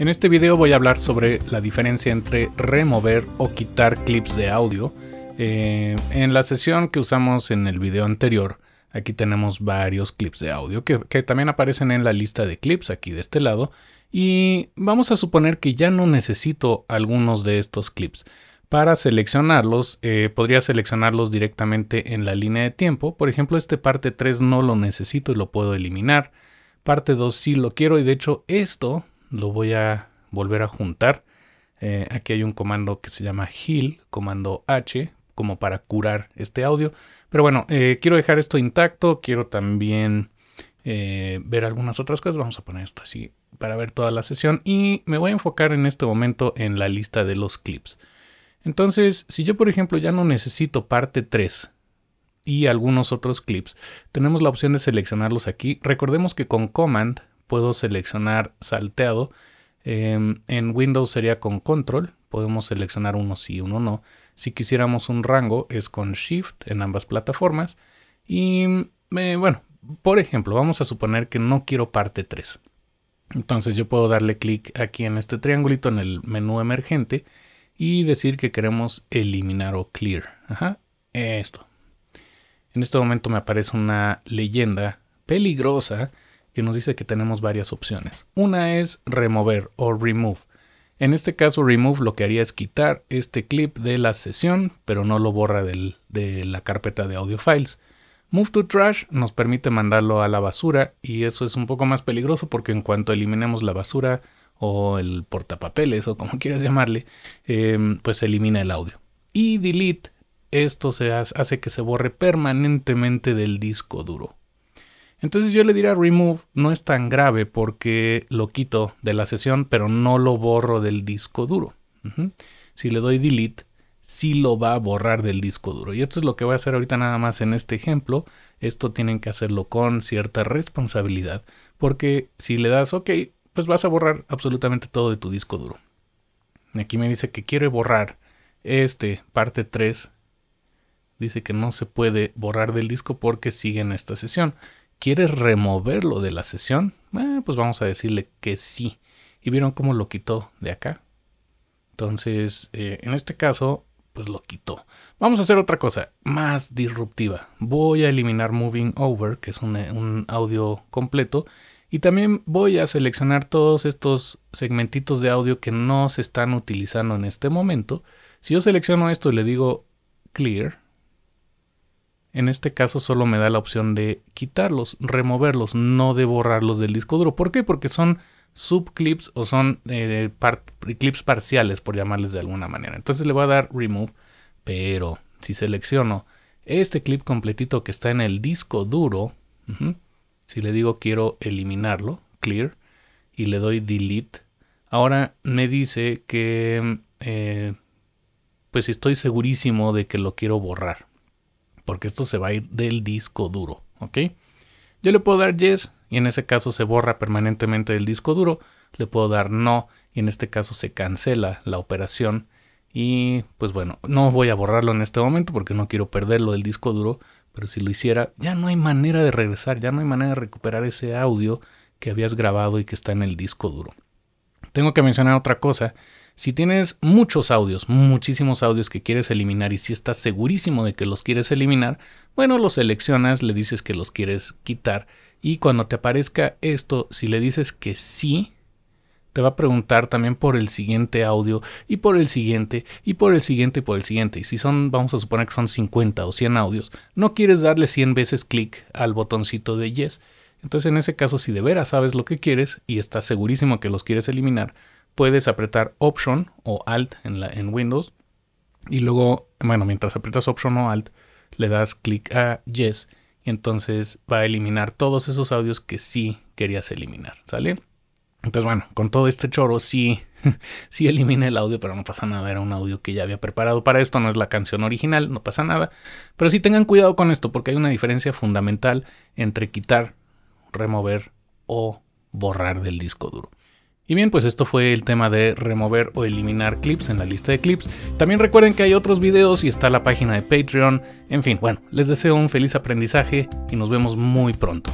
En este video voy a hablar sobre la diferencia entre remover o quitar clips de audio. Eh, en la sesión que usamos en el video anterior, aquí tenemos varios clips de audio que, también aparecen en la lista de clips aquí de este lado. Y vamos a suponer que ya no necesito algunos de estos clips. Para seleccionarlos, eh, podría seleccionarlos directamente en la línea de tiempo. Por ejemplo, este parte 3 no lo necesito y lo puedo eliminar. Parte 2 sí lo quiero y de hecho esto lo voy a volver a juntar. Eh, aquí hay un comando que se llama heal, comando H, como para curar este audio. Pero bueno, eh, quiero dejar esto intacto, quiero también eh, ver algunas otras cosas. Vamos a poner esto así para ver toda la sesión y me voy a enfocar en este momento en la lista de los clips. Entonces, si yo por ejemplo ya no necesito parte 3 y algunos otros clips, tenemos la opción de seleccionarlos aquí. Recordemos que con Command puedo seleccionar salteado. Em, en Windows sería con control, podemos seleccionar uno sí, uno no. Si quisiéramos un rango es con shift en ambas plataformas. Y mm, bueno, por ejemplo, vamos a suponer que no quiero parte 3. Entonces yo puedo darle clic aquí en este triangulito en el menú emergente y decir que queremos eliminar o clear. esto. En este momento me aparece una leyenda peligrosa que nos dice que tenemos varias opciones. Una es remover o remove. En este caso, remove lo que haría es quitar este clip de la sesión, pero no lo borra de la carpeta de audio files. Move to trash nos permite mandarlo a la basura y eso es un poco más peligroso porque en cuanto eliminemos la basura o el portapapeles o como quieras llamarle, em, pues elimina el audio. Y delete, esto se hace que se borre permanentemente del disco duro. Entonces yo le diría remove, no es tan grave porque lo quito de la sesión, pero no lo borro del disco duro. Si le doy delete, sí lo va a borrar del disco duro. Y esto es lo que voy a hacer ahorita nada más en este ejemplo. Esto tienen que hacerlo con cierta responsabilidad, porque si le das OK, pues vas a borrar absolutamente todo de tu disco duro. Aquí me dice que quiere borrar este parte 3. Dice que no se puede borrar del disco porque sigue en esta sesión. ¿Quieres removerlo de la sesión? Eh, pues vamos a decirle que sí. Y vieron cómo lo quitó de acá. Entonces, eh, en este caso, pues lo quitó. Vamos a hacer otra cosa más disruptiva. Voy a eliminar Moving Over, que es eh, un audio completo. Y también voy a seleccionar todos estos segmentitos de audio que no se están utilizando en este momento. Si yo selecciono esto y le digo clear, en este caso solo me da la opción de quitarlos, removerlos, no de borrarlos del disco duro. ¿Por qué? Porque son subclips o son eh, clips parciales, por llamarles de alguna manera. Entonces le voy a dar remove, pero si selecciono este clip completito que está en el disco duro, si le digo quiero eliminarlo, clear, y le doy delete, ahora me dice que, eh, pues estoy segurísimo de que lo quiero borrar porque esto se va a ir del disco duro, ¿ok? Yo le puedo dar yes y en ese caso se borra permanentemente del disco duro, le puedo dar no y en este caso se cancela la operación y pues bueno, no voy a borrarlo en este momento porque no quiero perderlo del disco duro, pero si lo hiciera ya no hay manera de regresar, ya no hay manera de recuperar ese audio que habías grabado y que está en el disco duro tengo que mencionar otra cosa. Si tienes muchos audios, muchísimos audios que quieres eliminar y si estás segurísimo de que los quieres eliminar, bueno, los seleccionas, le dices que los quieres quitar y cuando te aparezca esto, si le dices que sí, te va a preguntar también por el siguiente audio y por el siguiente y por el siguiente y por el siguiente. Y si son, vamos a suponer que son 50 o 100 audios, no quieres darle 100 veces clic al botoncito de yes, entonces en ese caso, si de veras sabes lo que quieres y estás segurísimo que los quieres eliminar, puedes apretar Option o Alt en, Windows y luego, bueno, mientras aprietas Option o Alt, le das clic a Yes y entonces va a eliminar todos esos audios que sí querías eliminar, ¿sale? Entonces, bueno, con todo este choro sí, sí elimina el audio, pero no pasa nada, era un audio que ya había preparado para esto, no es la canción original, no pasa nada. Pero sí tengan cuidado con esto, porque hay una diferencia fundamental entre quitar remover o borrar del disco duro. Y bien, pues esto fue el tema de remover o eliminar clips en la lista de clips. También recuerden que hay otros videos y está la página de Patreon. En fin, bueno, les deseo un feliz aprendizaje y nos vemos muy pronto.